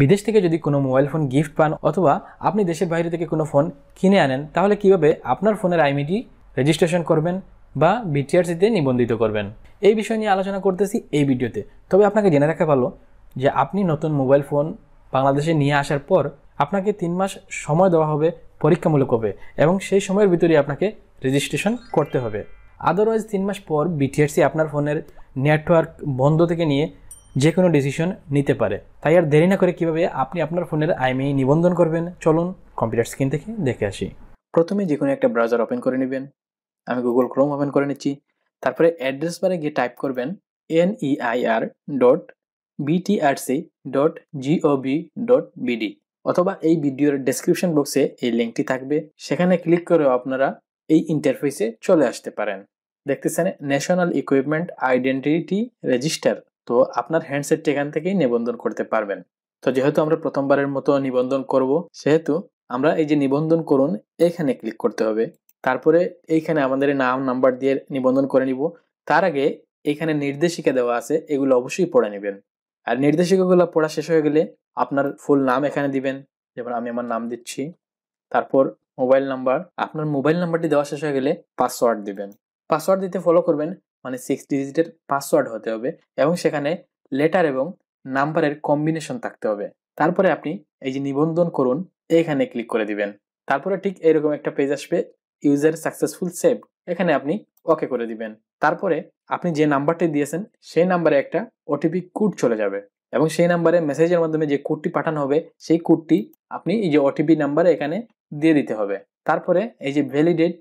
বিদেশ থেকে যদি কোনো মোবাইল ফোন গিফট পান অথবা আপনি দেশের বাইরে থেকে কোনো ফোন কিনে আনেন তাহলে কিভাবে আপনার ফোনের আইমিটি রেজিস্ট্রেশন করবেন বা বিটিআরসিতে নিবন্ধিত করবেন এই বিষয় নিয়ে আলোচনা করতেছি এই ভিডিওতে তবে আপনাকে জেনে রাখা ভালো যে আপনি নতুন মোবাইল ফোন বাংলাদেশে নিয়ে আসার পর আপনাকে তিন মাস সময় দেওয়া হবে পরীক্ষামূলক হবে এবং সেই সময়ের ভিতরে আপনাকে রেজিস্ট্রেশন করতে হবে আদারওয়াইজ তিন মাস পর বিটিআরসি আপনার ফোনের নেটওয়ার্ক বন্ধ থেকে নিয়ে যে কোনো ডিসিশন নিতে পারে তাই আর দেরি না করে কিভাবে আপনি আপনার ফোনের আইএমআই নিবন্ধন করবেন চলুন কম্পিউটার স্ক্রিন থেকে দেখে আসি প্রথমে যে কোনো একটা ব্রাউজার ওপেন করে নেবেন আমি গুগল ক্রোম ওপেন করে নিচ্ছি তারপরে অ্যাড্রেস বারে গিয়ে টাইপ করবেন N EIR dot BTRC dot GOV dot BD অথবা এই ভিডিওর ডেসক্রিপশন বক্সে এই লিঙ্কটি থাকবে সেখানে ক্লিক করেও আপনারা এই ইন্টারফেসে চলে আসতে পারেন দেখতেছেন ন্যাশনাল ইকুইপমেন্ট আইডেন্টিটি রেজিস্টার তো আপনার হ্যান্ডসেটটি এখান থেকেই নিবন্ধন করতে পারবেন তো যেহেতু আমরা প্রথমবারের মতো নিবন্ধন করব সেহেতু আমরা এই যে নিবন্ধন করুন এখানে ক্লিক করতে হবে তারপরে এইখানে আমাদের নাম নাম্বার দিয়ে নিবন্ধন করে নিব তার আগে এখানে নির্দেশিকা দেওয়া আছে এগুলো অবশ্যই পড়ে নেবেন আর নির্দেশিকাগুলো পড়া শেষ হয়ে গেলে আপনার ফুল নাম এখানে দিবেন যেমন আমি আমার নাম দিচ্ছি তারপর মোবাইল নাম্বার আপনার মোবাইল নাম্বারটি দেওয়া শেষ হয়ে গেলে পাসওয়ার্ড দিবেন পাসওয়ার্ড দিতে ফলো করবেন মানে সিক্স ডিজিটের পাসওয়ার্ড হতে হবে এবং সেখানে লেটার এবং নাম্বারের কম্বিনেশন থাকতে হবে তারপরে আপনি এই যে নিবন্ধন করুন এইখানে ক্লিক করে দিবেন তারপরে ঠিক এরকম একটা পেজ আসবে ইউজার সাকসেসফুল সেভ এখানে আপনি ওকে করে দিবেন তারপরে আপনি যে নাম্বারটি দিয়েছেন সেই নাম্বারে একটা ওটিপি কোড চলে যাবে এবং সেই নাম্বারে মেসেজের মাধ্যমে যে কোডটি পাঠানো হবে সেই কোডটি আপনি এই যে ওটিপি নাম্বারে এখানে দিয়ে দিতে হবে তারপরে এই যে ভ্যালিডেট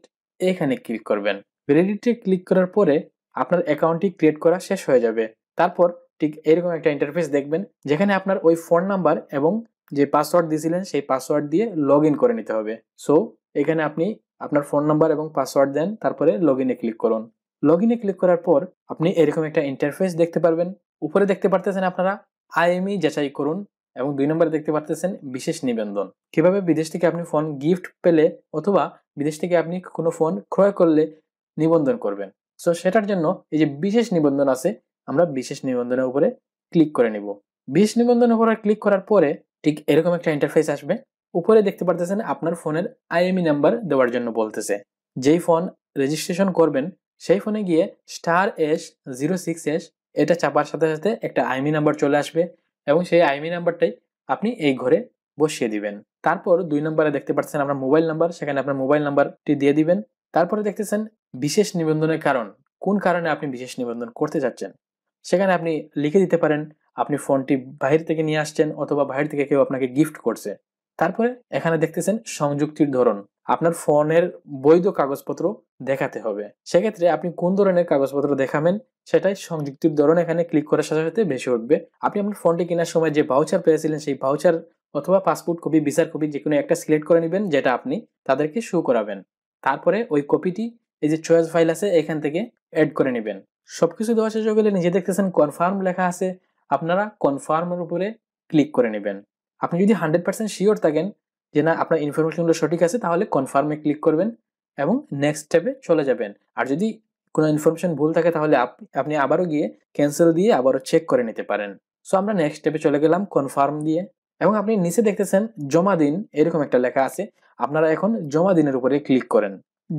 এখানে ক্লিক করবেন ভ্যালিডেটে ক্লিক করার পরে আপনার অ্যাকাউন্টটি ক্রিয়েট করা শেষ হয়ে যাবে তারপর ঠিক এরকম একটা ইন্টারফেস দেখবেন যেখানে আপনার ওই ফোন নাম্বার এবং যে পাসওয়ার্ড দিয়েছিলেন সেই পাসওয়ার্ড দিয়ে লগ করে নিতে হবে সো এখানে আপনি আপনার ফোন নাম্বার এবং পাসওয়ার্ড দেন তারপরে লগ ক্লিক করুন লগ ক্লিক করার পর আপনি এরকম একটা ইন্টারফেস দেখতে পারবেন উপরে দেখতে পারতেছেন আপনারা আইএমই যাচাই করুন এবং দুই নম্বরে দেখতে পারতেছেন বিশেষ নিবেদন কিভাবে বিদেশ থেকে আপনি ফোন গিফট পেলে অথবা বিদেশ থেকে আপনি কোনো ফোন ক্রয় করলে নিবন্ধন করবেন সো সেটার জন্য এই যে বিশেষ নিবন্ধন আছে আমরা বিশেষ নিবন্ধনের উপরে ক্লিক করে নিব বিশেষ নিবন্ধনের উপরে ক্লিক করার পরে ঠিক এরকম একটা ইন্টারফেস আসবে উপরে দেখতে পারতেছেন আপনার ফোনের আইএমই নাম্বার e দেওয়ার জন্য বলতেছে যেই ফোন রেজিস্ট্রেশন করবেন সেই ফোনে গিয়ে star S zero six S এটা চাপার সাথে সাথে একটা আইএমই নাম্বার e চলে আসবে এবং সেই আইএমই নাম্বারটাই e আপনি এই ঘরে বসিয়ে দিবেন তারপর দুই নম্বরে দেখতে পাচ্ছেন আপনার মোবাইল নাম্বার সেখানে আপনার মোবাইল নাম্বারটি দিয়ে দিবেন তারপরে দেখতেছেন বিশেষ নিবন্ধনের কারণ কোন কারণে আপনি বিশেষ নিবন্ধন করতে যাচ্ছেন সেখানে আপনি লিখে দিতে পারেন আপনি ফোনটি বাহির থেকে নিয়ে আসছেন অথবা বাহির থেকে কেউ আপনাকে গিফট করছে তারপরে এখানে দেখতেছেন সংযুক্তির ধরন আপনার ফোনের বৈধ কাগজপত্র দেখাতে হবে সেক্ষেত্রে আপনি কোন ধরনের কাগজপত্র দেখাবেন সেটাই সংযুক্তির ধরন এখানে ক্লিক করার সাথে সাথে বেশি উঠবে আপনি আপনার ফোনটি কেনার সময় যে ভাউচার পেয়েছিলেন সেই ভাউচার অথবা পাসপোর্ট কপি ভিসার কপি যে কোনো একটা সিলেক্ট করে নেবেন যেটা আপনি তাদেরকে শো করাবেন তারপরে ওই কপিটি এই যে চয়েস ফাইল আছে এখান থেকে অ্যাড করে নেবেন সব কিছু দেওয়া শেষ হয়ে গেলে নিজে দেখতেছেন কনফার্ম লেখা আছে আপনারা কনফার্মের উপরে ক্লিক করে নেবেন আপনি যদি হান্ড্রেড পার্সেন্ট শিওর থাকেন যে না আপনার ইনফরমেশনগুলো সঠিক আছে তাহলে কনফার্মে ক্লিক করবেন এবং নেক্সট স্টেপে চলে যাবেন আর যদি কোনো ইনফরমেশন ভুল থাকে তাহলে আপনি আবারও গিয়ে ক্যান্সেল দিয়ে আবারও চেক করে নিতে পারেন সো আমরা নেক্সট স্টেপে চলে গেলাম কনফার্ম দিয়ে এবং আপনি নিচে দেখতেছেন জমা দিন এরকম একটা লেখা আছে আপনারা এখন জমা দিনের উপরে ক্লিক করেন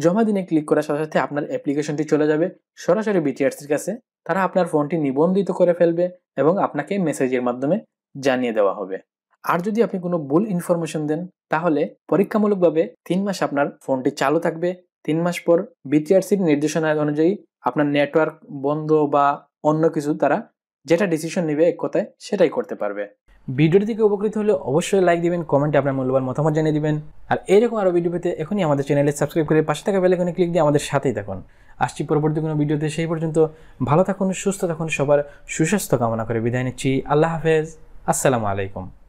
জমা দিনে ক্লিক করার সাথে সাথে আপনার অ্যাপ্লিকেশনটি চলে যাবে সরাসরি বিটিআরসির কাছে তারা আপনার ফোনটি নিবন্ধিত করে ফেলবে এবং আপনাকে মেসেজের মাধ্যমে জানিয়ে দেওয়া হবে আর যদি আপনি কোনো ভুল ইনফরমেশন দেন তাহলে পরীক্ষামূলকভাবে তিন মাস আপনার ফোনটি চালু থাকবে তিন মাস পর বিটিআরসির নির্দেশনা অনুযায়ী আপনার নেটওয়ার্ক বন্ধ বা অন্য কিছু তারা যেটা ডিসিশন নেবে এক কথায় সেটাই করতে পারবে ভিডিওটি থেকে উপকৃত হলে অবশ্যই লাইক দিবেন কমেন্টে আপনার মূল্যবান মতামত জানিয়ে দিবেন আর এরকম আরও ভিডিও পেতে এখনই আমাদের চ্যানেলে সাবস্ক্রাইব করে পাশে থাকা বেলাইকনে ক্লিক দিয়ে আমাদের সাথেই থাকুন আসছি পরবর্তী কোনো ভিডিওতে সেই পর্যন্ত ভালো থাকুন সুস্থ থাকুন সবার সুস্বাস্থ্য কামনা করে বিদায় নিচ্ছি আল্লাহ হাফেজ আসসালামু আলাইকুম